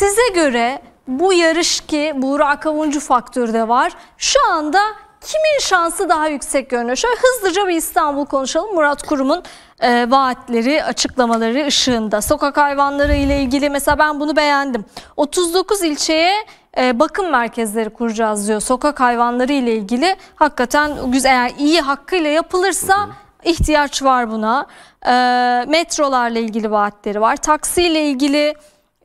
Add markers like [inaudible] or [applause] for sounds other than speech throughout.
Size göre bu yarış ki Buğra Kavuncu faktörü de var. Şu anda kimin şansı daha yüksek görünüyor? Şöyle hızlıca bir İstanbul konuşalım. Murat Kurum'un e, vaatleri, açıklamaları ışığında. Sokak hayvanları ile ilgili mesela ben bunu beğendim. 39 ilçeye e, bakım merkezleri kuracağız diyor. Sokak hayvanları ile ilgili hakikaten güzel, eğer iyi hakkıyla yapılırsa ihtiyaç var buna. E, metrolarla ilgili vaatleri var. Taksi ile ilgili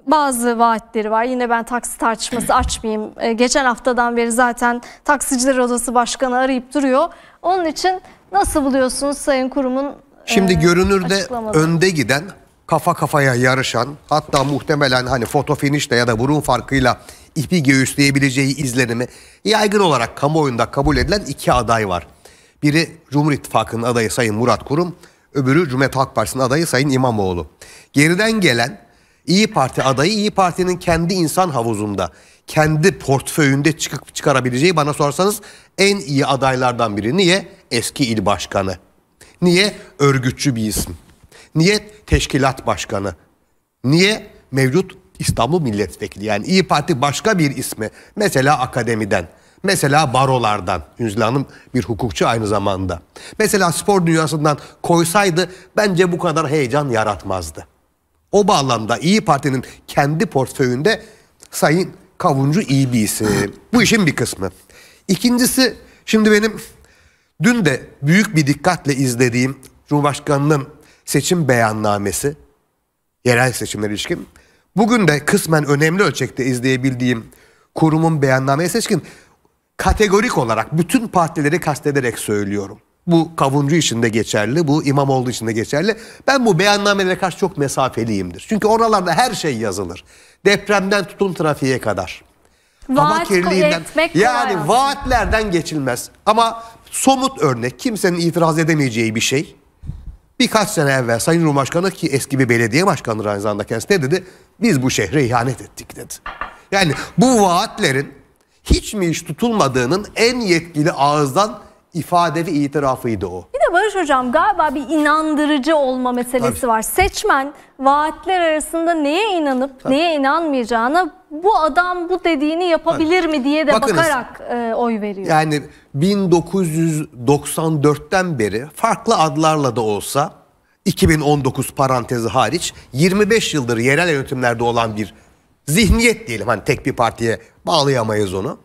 bazı vaatleri var. Yine ben taksi tartışması [clears throat] açmayayım. E, geçen haftadan beri zaten Taksiciler Odası Başkanı arayıp duruyor. Onun için nasıl buluyorsunuz Sayın Kurum'un Şimdi e, görünürde önde giden, kafa kafaya yarışan, hatta muhtemelen hani foto finişte ya da burun farkıyla ipi göğüsleyebileceği izlenimi yaygın olarak kamuoyunda kabul edilen iki aday var. Biri Cumhur İttifakı'nın adayı Sayın Murat Kurum, öbürü Cumhuriyet Halk Partisi'nin adayı Sayın İmamoğlu. Geriden gelen İyi Parti adayı İyi Parti'nin kendi insan havuzunda, kendi portföyünde çıkıp çıkarabileceği bana sorsanız en iyi adaylardan biri. Niye? Eski il başkanı. Niye? Örgütçü bir isim. Niye? Teşkilat başkanı. Niye? Mevcut İstanbul Milletvekili. Yani İyi Parti başka bir ismi. Mesela akademiden. Mesela barolardan. Hüzlü Hanım bir hukukçu aynı zamanda. Mesela spor dünyasından koysaydı bence bu kadar heyecan yaratmazdı. O bağlamda İyi Parti'nin kendi portföyünde Sayın Kavuncu iyi bir isim. Bu işin bir kısmı. İkincisi şimdi benim dün de büyük bir dikkatle izlediğim Cumhurbaşkanının seçim beyannamesi yerel seçimler ilişkin. Bugün de kısmen önemli ölçekte izleyebildiğim kurumun beyannameye seçkin kategorik olarak bütün partileri kastederek söylüyorum. Bu kavuncu için de geçerli, bu İmamoğlu için de geçerli. Ben bu beyannamelere karşı çok mesafeliyimdir. Çünkü oralarda her şey yazılır. Depremden tutun trafiğe kadar. Vaat Ama kirliliğinden yani vaatlerden geçilmez. Ama somut örnek kimsenin itiraz edemeyeceği bir şey. Birkaç sene evvel Sayın Cumhurbaşkanı ki eski bir belediye başkanı aynı zamanda kendisi ne dedi? Biz bu şehre ihanet ettik dedi. Yani bu vaatlerin hiç mi hiç tutulmadığının en yetkili ağızdan ifade ve itirafıydı o. Bir de Barış Hocam galiba bir inandırıcı olma meselesi Tabii. var. Seçmen vaatler arasında neye inanıp Tabii. neye inanmayacağına bu adam bu dediğini yapabilir Tabii. mi diye de Bakınız, bakarak e, oy veriyor. Yani 1994'ten beri farklı adlarla da olsa 2019 parantezi hariç 25 yıldır yerel yönetimlerde olan bir zihniyet diyelim. Hani tek bir partiye bağlayamayız onu.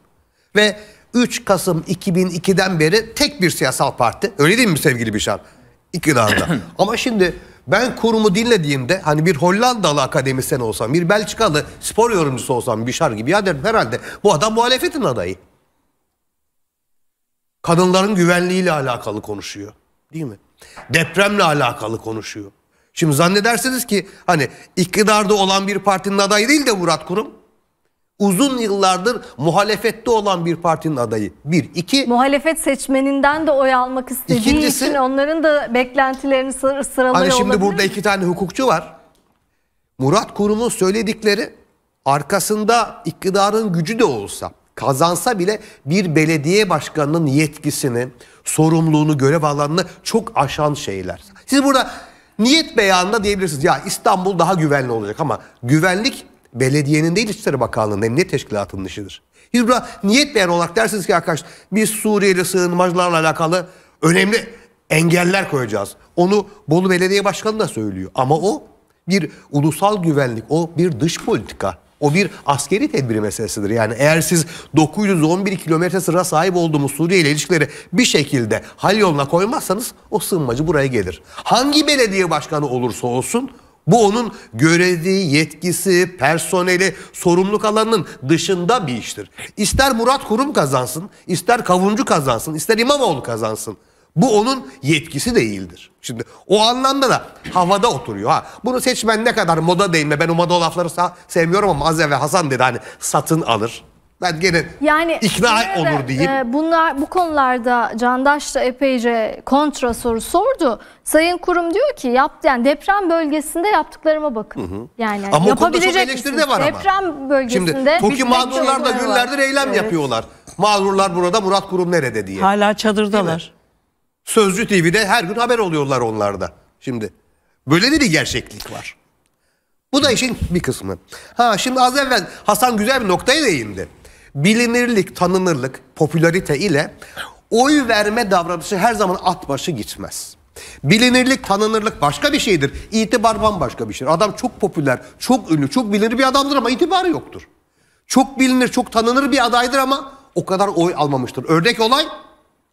Ve 3 Kasım 2002'den beri tek bir siyasal parti. Öyle değil mi sevgili Bişar? İktidarda. [clears throat] Ama şimdi ben kurumu dinlediğimde hani bir Hollandalı akademisyen olsam, bir Belçikalı spor yorumcusu olsam Bişar gibi ya derim herhalde bu adam muhalefetin adayı. Kadınların güvenliğiyle alakalı konuşuyor. Değil mi? Depremle alakalı konuşuyor. Şimdi zannedersiniz ki hani iktidarda olan bir partinin adayı değil de Murat Kurum uzun yıllardır muhalefette olan bir partinin adayı. Bir. iki. Muhalefet seçmeninden de oy almak istediği İkincisi, için onların da beklentilerini sır sıralıyor Hani şimdi burada iki tane hukukçu var. Murat Kurum'un söyledikleri arkasında iktidarın gücü de olsa kazansa bile bir belediye başkanının yetkisini, sorumluluğunu, görev alanını çok aşan şeyler. Siz burada niyet beyanında diyebilirsiniz ya İstanbul daha güvenli olacak ama güvenlik Belediyenin değil İçişleri Bakanlığı'nın Emniyet Teşkilatı'nın işidir. Hizbullah niyet beyan olarak dersiniz ki arkadaş biz Suriyeli sığınmacılarla alakalı önemli engeller koyacağız. Onu Bolu Belediye Başkanı da söylüyor ama o bir ulusal güvenlik, o bir dış politika. O bir askeri tedbir meselesidir. Yani eğer siz 911 kilometre sıra sahip olduğumuz Suriye ile ilişkileri bir şekilde hal yoluna koymazsanız o sığınmacı buraya gelir. Hangi belediye başkanı olursa olsun bu onun görevi, yetkisi, personeli, sorumluluk alanının dışında bir iştir. İster Murat Kurum kazansın, ister Kavuncu kazansın, ister İmamoğlu kazansın. Bu onun yetkisi değildir. Şimdi o anlamda da havada oturuyor. Ha. Bunu seçmen ne kadar moda değil mi? ben o moda lafları sevmiyorum ama Azze ve Hasan dedi hani satın alır ben gene yani ikna de, olur diyeyim. E, bunlar bu konularda Candaş da epeyce kontra soru sordu. Sayın kurum diyor ki yap yani deprem bölgesinde yaptıklarıma bakın. Hı hı. Yani ama konuda çok eleştiri de var ama. Deprem bölgesinde Şimdi TOKİ mağdurlar da günlerdir eylem evet. yapıyorlar. Mağdurlar burada Murat Kurum nerede diye. Hala çadırdalar. Sözcü TV'de her gün haber oluyorlar onlarda. Şimdi böyle de bir gerçeklik var. Bu da işin bir kısmı. Ha şimdi az evvel Hasan güzel bir noktaya değindi bilinirlik, tanınırlık, popülarite ile oy verme davranışı her zaman at başı gitmez. Bilinirlik, tanınırlık başka bir şeydir. İtibar bambaşka bir şeydir. Adam çok popüler, çok ünlü, çok bilinir bir adamdır ama itibarı yoktur. Çok bilinir, çok tanınır bir adaydır ama o kadar oy almamıştır. Örnek olay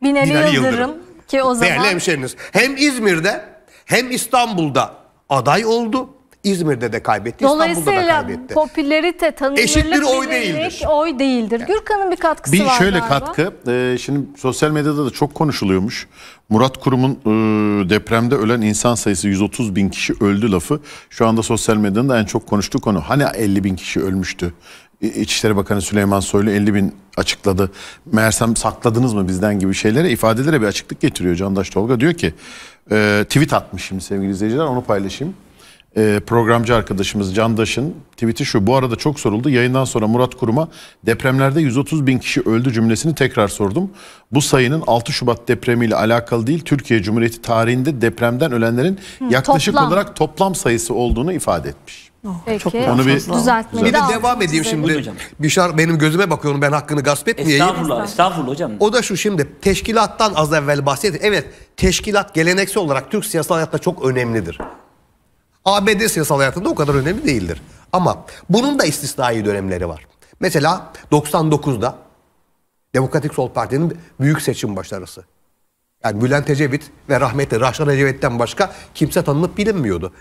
Binali, Binali Yıldırım, Yıldırım ki o zaman... Değerli hemşeriniz. Hem İzmir'de hem İstanbul'da aday oldu. İzmir'de de kaybetti, İstanbul'da da kaybetti. popülerite, tanınırlık, Eşit bir oy değildir. Oy değildir. Yani. Gürkan'ın bir katkısı bir var Bir şöyle galiba. katkı, e, şimdi sosyal medyada da çok konuşuluyormuş. Murat Kurum'un e, depremde ölen insan sayısı 130 bin kişi öldü lafı. Şu anda sosyal medyada en çok konuştuğu konu. Hani 50 bin kişi ölmüştü? İçişleri Bakanı Süleyman Soylu 50 bin açıkladı. Meğersem sakladınız mı bizden gibi şeylere ifadelere bir açıklık getiriyor. Candaş Tolga diyor ki e, tweet atmış şimdi sevgili izleyiciler onu paylaşayım e, programcı arkadaşımız Candaş'ın tweet'i şu. Bu arada çok soruldu. Yayından sonra Murat Kurum'a depremlerde 130 bin kişi öldü cümlesini tekrar sordum. Bu sayının 6 Şubat depremiyle alakalı değil Türkiye Cumhuriyeti tarihinde depremden ölenlerin Hı, yaklaşık toplam. olarak toplam sayısı olduğunu ifade etmiş. Oh, Peki. Çok Onu bir düzeltmeli. Bir de devam edeyim şimdi. Hocam. Bişar benim gözüme bakıyor onun ben hakkını gasp etmeyeyim. Estağfurullah, estağfurullah hocam. O da şu şimdi teşkilattan az evvel bahsetti. Evet teşkilat geleneksel olarak Türk siyasal hayatta çok önemlidir. ABD siyasal hayatında o kadar önemli değildir. Ama bunun da istisnai dönemleri var. Mesela 99'da Demokratik Sol Parti'nin büyük seçim başarısı. Yani Bülent Ecevit ve rahmetli Rahşan Ecevit'ten başka kimse tanınıp bilinmiyordu.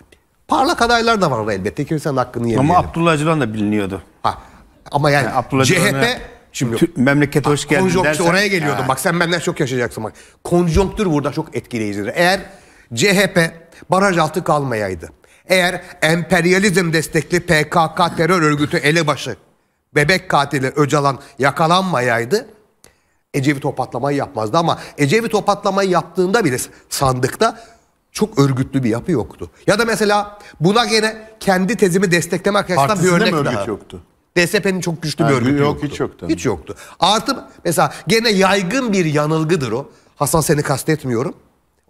Parlak adaylar da vardı elbette. Kimsenin hakkını yemeyelim. Ama Abdullah Öcalan da biliniyordu. Ha. Ama yani, yani Abdullah CHP şimdi tü, memlekete hoş geldin dersen. oraya geliyordum. Ha. Bak sen benden çok yaşayacaksın bak. Konjonktür burada çok etkileyicidir. Eğer CHP baraj altı kalmayaydı. Eğer emperyalizm destekli PKK terör örgütü elebaşı bebek katili Öcalan yakalanmayaydı Ecevit o patlamayı yapmazdı ama Ecevit o patlamayı yaptığında bile sandıkta çok örgütlü bir yapı yoktu. Ya da mesela buna gene kendi tezimi desteklemek açısından bir örnek örgüt daha. yoktu? DSP'nin çok güçlü yani bir örgütü yok, yoktu. Hiç yoktu. Hiç yoktu. Artı mesela gene yaygın bir yanılgıdır o. Hasan seni kastetmiyorum.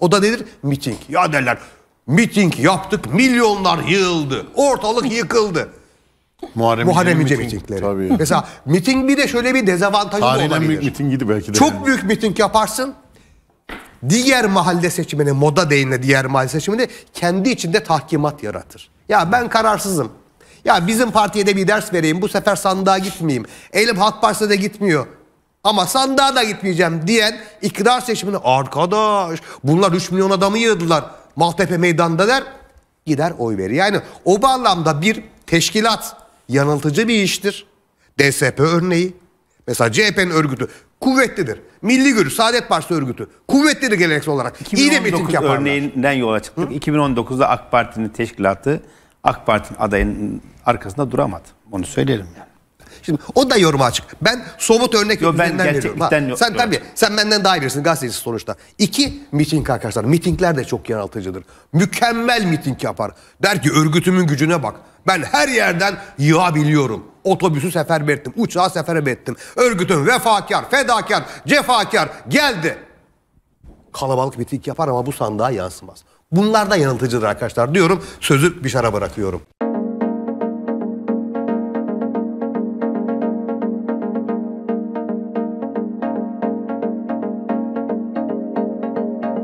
O da nedir? Miting. Ya derler Miting yaptık, milyonlar yığıldı. Ortalık yıkıldı. Muharrem, Muharrem İnce mitingleri. Tabii. Mesela miting bir de şöyle bir dezavantajı Tarihten da olabilir. büyük mitingiydi belki de. Çok yani. büyük miting yaparsın. Diğer mahalle seçimine, moda deyinle diğer mahalle seçimine kendi içinde tahkimat yaratır. Ya ben kararsızım. Ya bizim partiye de bir ders vereyim. Bu sefer sandığa gitmeyeyim. Elim Halk Partisi'ne de gitmiyor. Ama sandığa da gitmeyeceğim diyen iktidar seçimine arkadaş bunlar 3 milyon adamı yığdılar. Maltepe meydanda der gider oy verir. Yani o bağlamda bir teşkilat yanıltıcı bir iştir. DSP örneği. Mesela CHP'nin örgütü kuvvetlidir. Milli Görüş, Saadet Partisi örgütü kuvvetlidir geleneksel olarak. İyi de miting yaparlar. örneğinden yola çıktık. Hı? 2019'da AK Parti'nin teşkilatı AK Parti'nin adayının arkasında duramadı. Onu söyleyelim yani. Şimdi o da yoruma açık. Ben somut örnek Yo, ben veriyorum. Ha, sen tabii sen benden daha iyi bilirsin gazeteci sonuçta. İki miting arkadaşlar. Mitingler de çok yanıltıcıdır. Mükemmel miting yapar. Der ki örgütümün gücüne bak. Ben her yerden yığabiliyorum. Otobüsü seferber ettim. Uçağı seferber ettim. Örgütüm vefakar, fedakar, cefakar geldi. Kalabalık miting yapar ama bu sandığa yansımaz. Bunlar da yanıltıcıdır arkadaşlar diyorum. Sözü bir şara bırakıyorum.